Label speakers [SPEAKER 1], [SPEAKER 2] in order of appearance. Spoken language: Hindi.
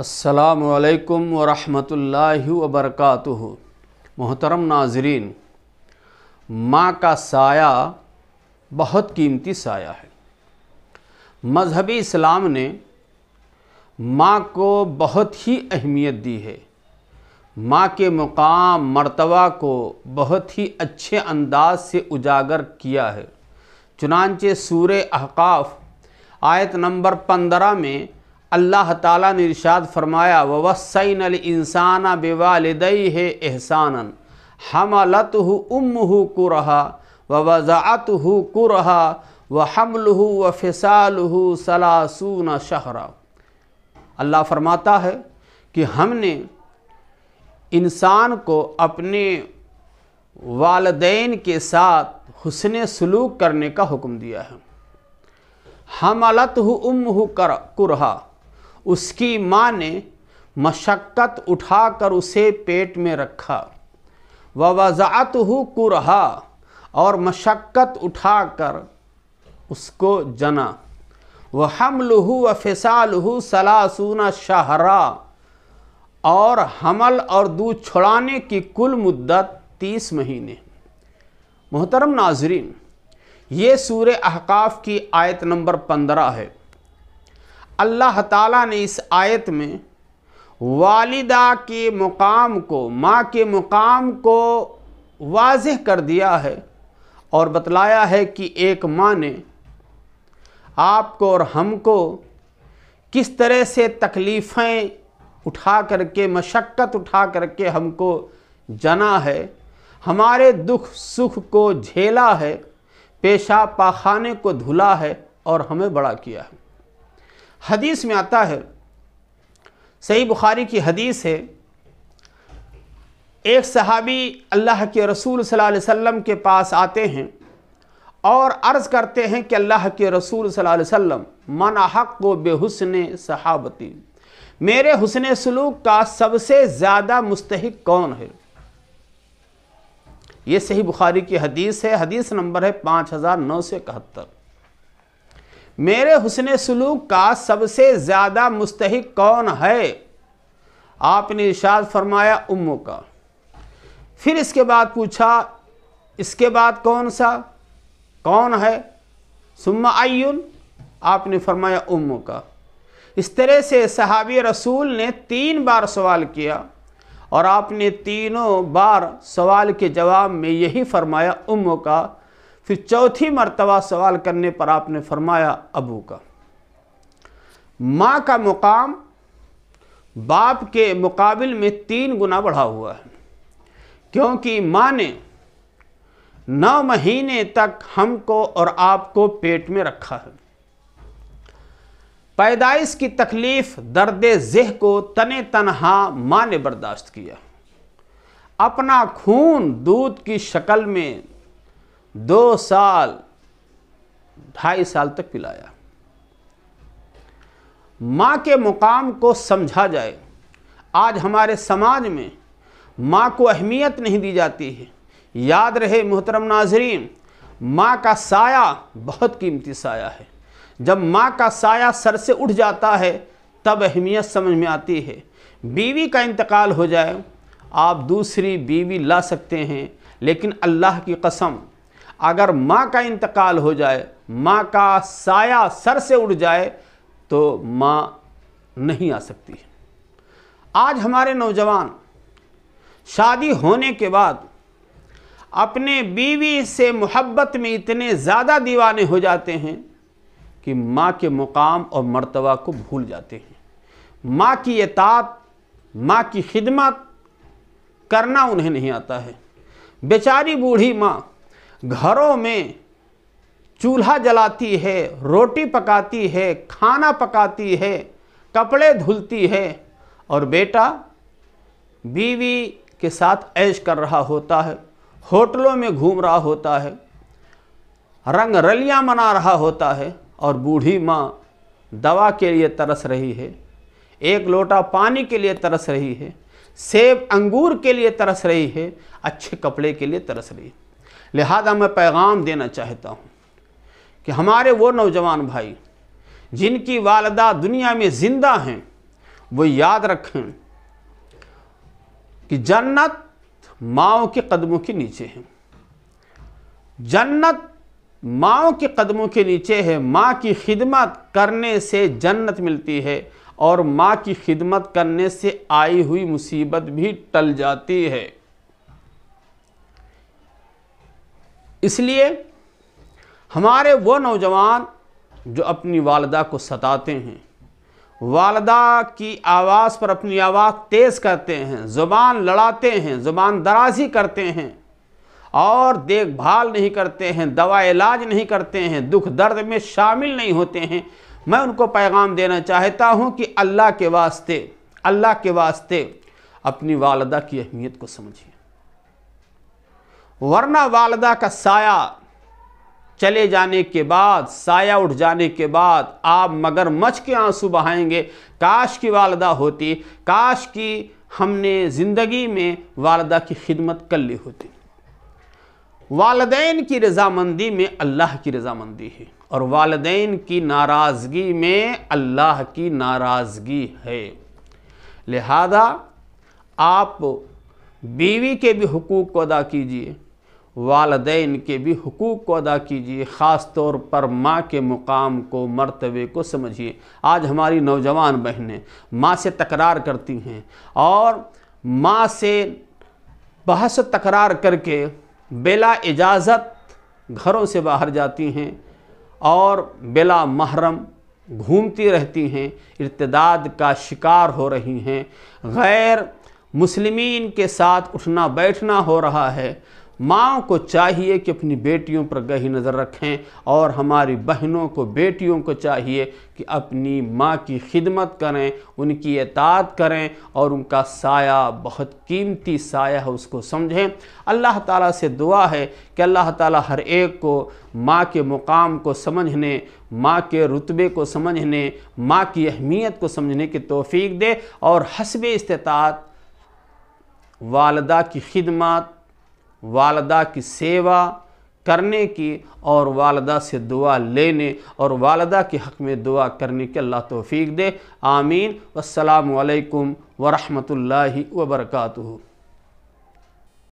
[SPEAKER 1] असलकम वरहमल वबरक मोहतरम नाजरीन माँ का साया बहुत कीमती साया है मज़हबी इस्लाम ने माँ को बहुत ही अहमियत दी है माँ के मुकाम मर्तबा को बहुत ही अच्छे अंदाज से उजागर किया है चुनानचे सूर अहकाफ़ आयत नंबर पंद्रह में अल्लाह ताला ने इरशाद फरमाया ववसन अल इंसाना बेवालदई है एहसान हमलत हु उम हु कुरहा व वज़ात हु कुरहा व हमल हु व फिसाल हु सलासून शहरा अल्लाह फरमाता है कि हमने इंसान को अपने वालदेन के साथ हुसन सलूक करने का हुक्म दिया है हमलत हु उम हु कुरहा उसकी माँ ने मशक्क़त उठाकर उसे पेट में रखा व वज़ात हो कुरहा और मशक्क़त उठाकर उसको जना वह हमल हो व फिसाल हो सलासूना शहरा और हमल और दूध छुड़ाने की कुल मुद्दत तीस महीने मोहतरम नाजरीन ये सूर अहकाफ़ की आयत नंबर पंद्रह है अल्लाह ताला ने इस आयत में वालिदा के मुकाम को माँ के मुकाम को वाज़ कर दिया है और बतलाया है कि एक माँ ने आपको और हमको किस तरह से तकलीफ़ें उठा करके मशक्क़त उठा करके हमको जना है हमारे दुख सुख को झेला है पेशा पाखाने को धुला है और हमें बड़ा किया है हदीस में आता है सही बुखारी की हदीस है एक सहाबी अल्लाह के रसूल सल्लल्लाहु अलैहि वसल्लम के पास आते हैं और अर्ज़ करते हैं कि अल्लाह के रसूल सल्लल्लाहु अलैहि वसल्लम मन हक व बेहसन सहाबती मेरे हुसन सलूक का सबसे ज़्यादा मुस्तक कौन है ये सही बुखारी की हदीस है हदीस नंबर है पाँच हज़ार नौ सौ इकहत्तर मेरे हुसन सलूक का सबसे ज़्यादा मुस्तक कौन है आपने इशाद फरमाया उम्मो का फिर इसके बाद पूछा इसके बाद कौन सा कौन है सुम्मा आयुन आपने फरमाया उम्मो का इस तरह से सहाबी रसूल ने तीन बार सवाल किया और आपने तीनों बार सवाल के जवाब में यही फरमाया उम्मो का फिर चौथी मरतबा सवाल करने पर आपने फरमाया अबू का माँ का मुकाम बाप के मुकाबिल में तीन गुना बढ़ा हुआ है क्योंकि माँ ने नौ महीने तक हमको और आपको पेट में रखा है पैदाइश की तकलीफ़ दर्द जह को तने तनहा माँ ने बर्दाश्त किया अपना खून दूध की शक्ल में दो साल ढाई साल तक पिलाया माँ के मुकाम को समझा जाए आज हमारे समाज में माँ को अहमियत नहीं दी जाती है याद रहे मोहतरम नाजरीन माँ का साया बहुत कीमती साया है जब माँ का साया सर से उठ जाता है तब अहमियत समझ में आती है बीवी का इंतकाल हो जाए आप दूसरी बीवी ला सकते हैं लेकिन अल्लाह की कसम अगर माँ का इंतकाल हो जाए माँ का साया सर से उड़ जाए तो माँ नहीं आ सकती आज हमारे नौजवान शादी होने के बाद अपने बीवी से मोहब्बत में इतने ज़्यादा दीवाने हो जाते हैं कि माँ के मुकाम और मर्तबा को भूल जाते हैं माँ की एतात माँ की खिदमत करना उन्हें नहीं आता है बेचारी बूढ़ी माँ घरों में चूल्हा जलाती है रोटी पकाती है खाना पकाती है कपड़े धुलती है और बेटा बीवी के साथ ऐश कर रहा होता है होटलों में घूम रहा होता है रंग रलियाँ मना रहा होता है और बूढ़ी माँ दवा के लिए तरस रही है एक लोटा पानी के लिए तरस रही है सेब अंगूर के लिए तरस रही है अच्छे कपड़े के लिए तरस रही है लिहाजा मैं पैगाम देना चाहता हूँ कि हमारे वो नौजवान भाई जिनकी वालदा दुनिया में ज़िंदा हैं वो याद रखें कि जन्नत माओ के कदमों के नीचे है जन्नत माओ के कदमों के नीचे है माँ की खिदमत करने से जन्नत मिलती है और माँ की खिदमत करने से आई हुई मुसीबत भी टल जाती है इसलिए हमारे वो नौजवान जो अपनी वालदा को सताते हैं वालदा की आवाज़ पर अपनी आवाज़ तेज़ करते हैं ज़ुबान लड़ाते हैं ज़ुबान दराजी करते हैं और देखभाल नहीं करते हैं दवा इलाज नहीं करते हैं दुख दर्द में शामिल नहीं होते हैं मैं उनको पैगाम देना चाहता हूँ कि अल्लाह के वास्ते अल्लाह के वास्ते अपनी वालदा की अहमियत को समझिए वरना वालदा का साया चले जाने के बाद साया उठ जाने के बाद आप मगर मगरमच्छ के आंसू बहाएंगे काश की वालदा होती काश की हमने ज़िंदगी में वालदा की खिदमत कर ली होती वालदेन की रजामंदी में अल्लाह की रजामंदी है और वालदेन की नाराज़गी में अल्लाह की नाराज़गी है लिहाजा आप बीवी के भी हकूक़ को अदा कीजिए वालदेन के भी हकूक़ को अदा कीजिए ख़ास तौर पर माँ के मुकाम को मर्तबे को समझिए आज हमारी नौजवान बहनें माँ से तकरार करती हैं और माँ से बहस तकरार करके बेला इजाज़त घरों से बाहर जाती हैं और बेला महरम घूमती रहती हैं इर्तदाद का शिकार हो रही हैं गैर मुसलमिन के साथ उठना बैठना हो रहा है माँ को चाहिए कि अपनी बेटियों पर गही नज़र रखें और हमारी बहनों को बेटियों को चाहिए कि अपनी माँ की खिदमत करें उनकी एतात करें और उनका साया बहुत कीमती साया है उसको समझें अल्लाह ताला से दुआ है कि अल्लाह ताला हर एक को माँ के मुकाम को समझने माँ के रुतबे को समझने माँ की अहमियत को समझने की तोफ़ी दे और हसब इस्तात वालदा की खिदमत वालदा की सेवा करने की और वालदा से दुआ लेने और वालदा के हक़ में दुआ करने के अल्लाह तोफ़ी दे आमीन असलकम वरहमल वर्का